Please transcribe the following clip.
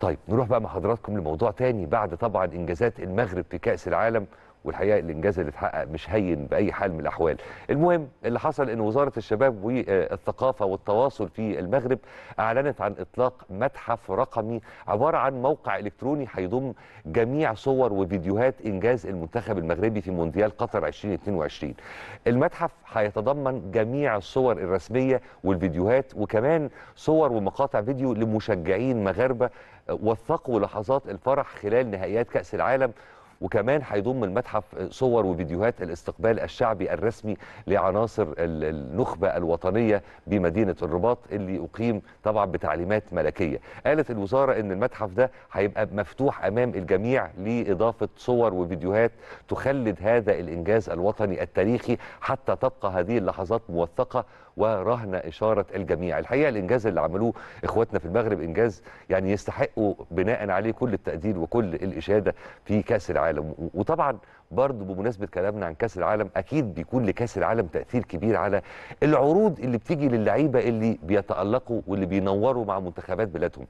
طيب نروح بقى مع حضراتكم لموضوع تاني بعد طبعا انجازات المغرب في كاس العالم والحقيقه الانجاز اللي اتحقق مش هين باي حال من الاحوال المهم اللي حصل ان وزاره الشباب والثقافه والتواصل في المغرب اعلنت عن اطلاق متحف رقمي عباره عن موقع الكتروني هيضم جميع صور وفيديوهات انجاز المنتخب المغربي في مونديال قطر 2022 المتحف هيتضمن جميع الصور الرسميه والفيديوهات وكمان صور ومقاطع فيديو لمشجعين مغاربه وثقوا لحظات الفرح خلال نهائيات كاس العالم وكمان هيضم المتحف صور وفيديوهات الاستقبال الشعبي الرسمي لعناصر النخبة الوطنية بمدينة الرباط اللي أقيم طبعا بتعليمات ملكية قالت الوزارة أن المتحف ده هيبقى مفتوح أمام الجميع لإضافة صور وفيديوهات تخلد هذا الإنجاز الوطني التاريخي حتى تبقى هذه اللحظات موثقة ورهن إشارة الجميع الحقيقة الإنجاز اللي عملوه إخواتنا في المغرب إنجاز يعني يستحقوا بناء عليه كل التقدير وكل الإشادة في كأس العالم العالم وطبعا برضو بمناسبه كلامنا عن كاس العالم اكيد بيكون لكاس العالم تاثير كبير على العروض اللي بتيجي للعيبه اللي بيتالقوا واللي بينوروا مع منتخبات بلادهم